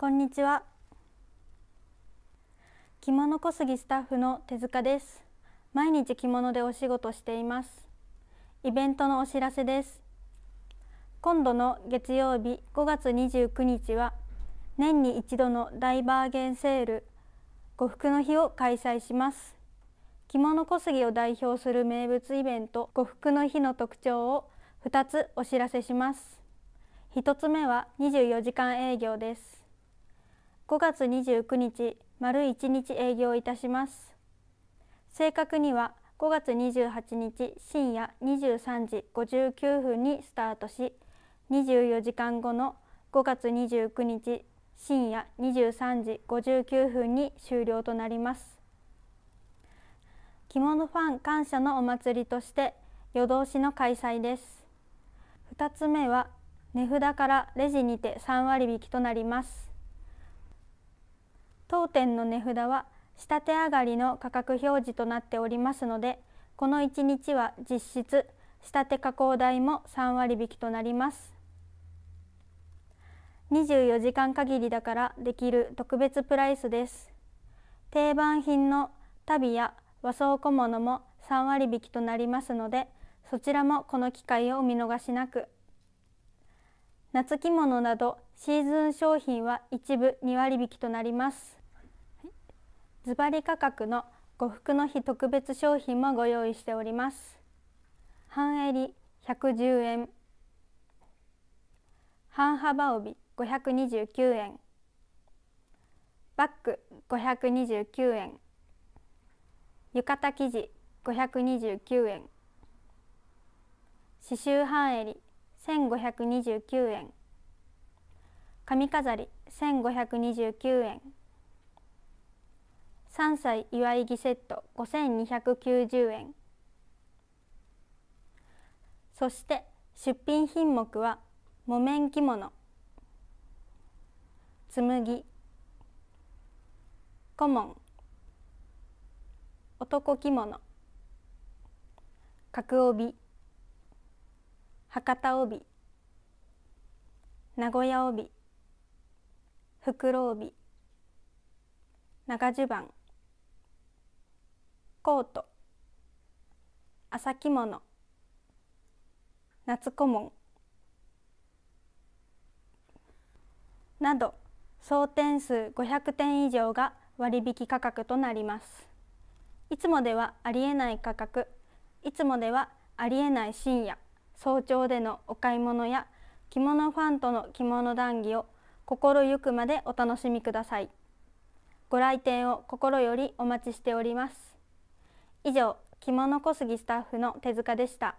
こんにちは着物小杉スタッフの手塚です毎日着物でお仕事していますイベントのお知らせです今度の月曜日5月29日は年に一度の大バーゲンセール呉服の日を開催します着物小杉を代表する名物イベント呉服の日の特徴を2つお知らせします1つ目は24時間営業です5月29日丸1日営業いたします正確には5月28日深夜23時59分にスタートし24時間後の5月29日深夜23時59分に終了となります着物ファン感謝のお祭りとして夜通しの開催です2つ目は値札からレジにて3割引となります当店の値札は下手上がりの価格表示となっておりますのでこの1日は実質下手加工代も3割引きとなります24時間限りだからできる特別プライスです定番品の足袋や和装小物も3割引きとなりますのでそちらもこの機会をお見逃しなく夏着物などシーズン商品は一部2割引きとなりますズバリ価格の呉服の日特別商品もご用意しております。半襟110円、半幅帯529円、バッグ529円、浴衣生地529円、刺繍半襟1529円、髪飾り1529円。三歳祝い着セット二百九十円そして出品品目は木綿着物紬顧問男着物角帯博多帯名古屋帯袋帯長襦袢コート朝着物夏顧問など総点数500点以上が割引価格となりますいつもではありえない価格いつもではありえない深夜早朝でのお買い物や着物ファンとの着物談義を心ゆくまでお楽しみくださいご来店を心よりお待ちしております以上着物小杉スタッフの手塚でした。